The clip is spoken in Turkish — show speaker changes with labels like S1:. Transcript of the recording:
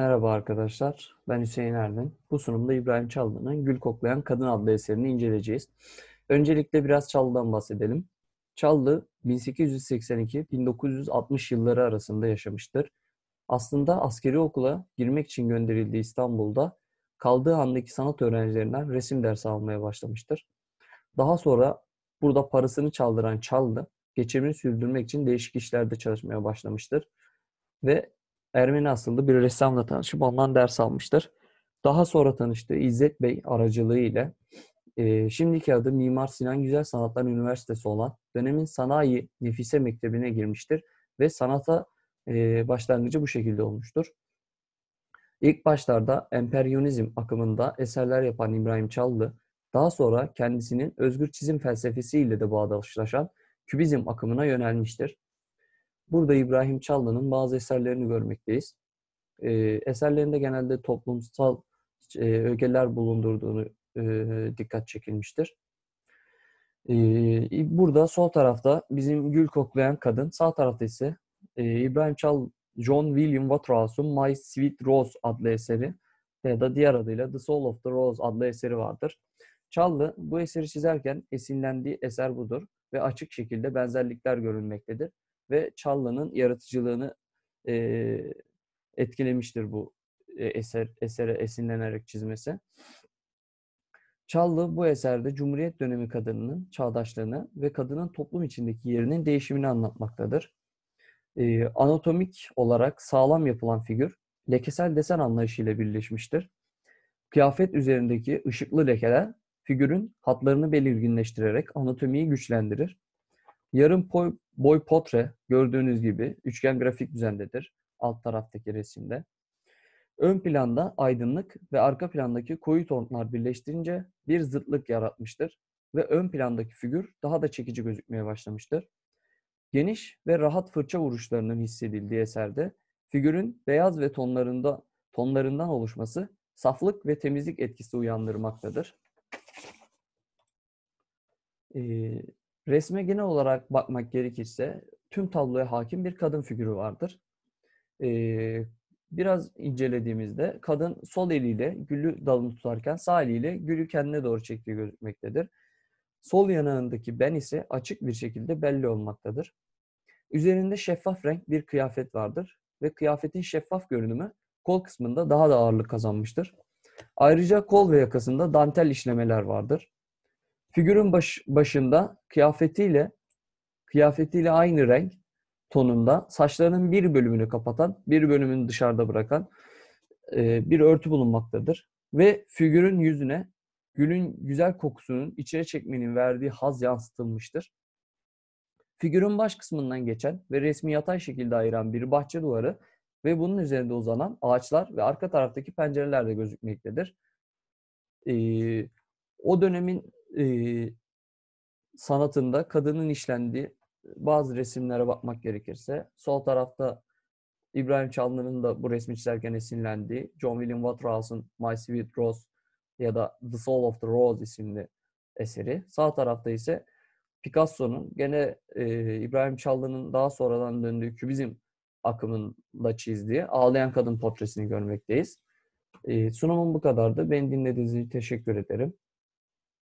S1: Merhaba arkadaşlar, ben Hüseyin Erdin. Bu sunumda İbrahim Çaldı'nın Gül Koklayan Kadın adlı eserini inceleyeceğiz. Öncelikle biraz Çaldı'dan bahsedelim. Çaldı 1882-1960 yılları arasında yaşamıştır. Aslında askeri okula girmek için gönderildiği İstanbul'da kaldığı andaki sanat öğrencilerinden resim dersi almaya başlamıştır. Daha sonra burada parasını çaldıran Çaldı, geçimini sürdürmek için değişik işlerde çalışmaya başlamıştır. Ve Ermeni asıllı bir ressamla tanışıp ondan ders almıştır. Daha sonra tanıştı İzzet Bey aracılığı ile e, şimdiki adı Mimar Sinan Güzel Sanatlar Üniversitesi olan dönemin Sanayi Nefise Mektebi'ne girmiştir ve sanata e, başlangıcı bu şekilde olmuştur. İlk başlarda emperyonizm akımında eserler yapan İbrahim Çallı, daha sonra kendisinin özgür çizim felsefesiyle de bağdaşlaşan kübizm akımına yönelmiştir. Burada İbrahim Çalda'nın bazı eserlerini görmekteyiz. E, eserlerinde genelde toplumsal e, ögeler bulundurduğunu e, dikkat çekilmiştir. E, burada sol tarafta bizim gül koklayan kadın, sağ tarafta ise e, İbrahim Çal, John William Waterhouse'un My Sweet Rose adlı eseri ya da diğer adıyla The Soul of the Rose adlı eseri vardır. Çallı bu eseri çizerken esinlendiği eser budur ve açık şekilde benzerlikler görülmektedir ve Challa'nın yaratıcılığını e, etkilemiştir bu e, eser esere esinlenerek çizmesi. Challa bu eserde Cumhuriyet dönemi kadınının çağdaşlığını ve kadının toplum içindeki yerinin değişimini anlatmaktadır. E, anatomik olarak sağlam yapılan figür lekesel desen anlayışıyla birleşmiştir. Kıyafet üzerindeki ışıklı lekeler figürün hatlarını belirginleştirerek anatomiyi güçlendirir. Yarım boy, boy potre gördüğünüz gibi üçgen grafik düzendedir alt taraftaki resimde. Ön planda aydınlık ve arka plandaki koyu tonlar birleştirince bir zıtlık yaratmıştır ve ön plandaki figür daha da çekici gözükmeye başlamıştır. Geniş ve rahat fırça vuruşlarının hissedildiği eserde figürün beyaz ve tonlarında tonlarından oluşması saflık ve temizlik etkisi uyandırmaktadır. Ee, Resme genel olarak bakmak gerekirse tüm tabloya hakim bir kadın figürü vardır. Ee, biraz incelediğimizde kadın sol eliyle gülü dalını tutarken sağ eliyle gülü kendine doğru çektiği gözükmektedir. Sol yanağındaki ben ise açık bir şekilde belli olmaktadır. Üzerinde şeffaf renk bir kıyafet vardır ve kıyafetin şeffaf görünümü kol kısmında daha da ağırlık kazanmıştır. Ayrıca kol ve yakasında dantel işlemeler vardır. Figürün baş, başında kıyafetiyle kıyafetiyle aynı renk tonunda saçlarının bir bölümünü kapatan, bir bölümünü dışarıda bırakan e, bir örtü bulunmaktadır. Ve figürün yüzüne gülün güzel kokusunun içeri çekmenin verdiği haz yansıtılmıştır. Figürün baş kısmından geçen ve resmi yatay şekilde ayıran bir bahçe duvarı ve bunun üzerinde uzanan ağaçlar ve arka taraftaki pencereler de gözükmektedir. Ee, o dönemin e, sanatında kadının işlendiği bazı resimlere bakmak gerekirse sol tarafta İbrahim Çalınır'ın da bu resmi çizerken esinlendiği John William Waterhouse'un My Sweet Rose ya da The Soul of the Rose isimli eseri. Sağ tarafta ise Picasso'nun gene e, İbrahim Çallı'nın daha sonradan döndüğü kübizm akımında çizdiği Ağlayan Kadın portresini görmekteyiz. E, sunumum bu kadardı. Beni dinlediğiniz için teşekkür ederim.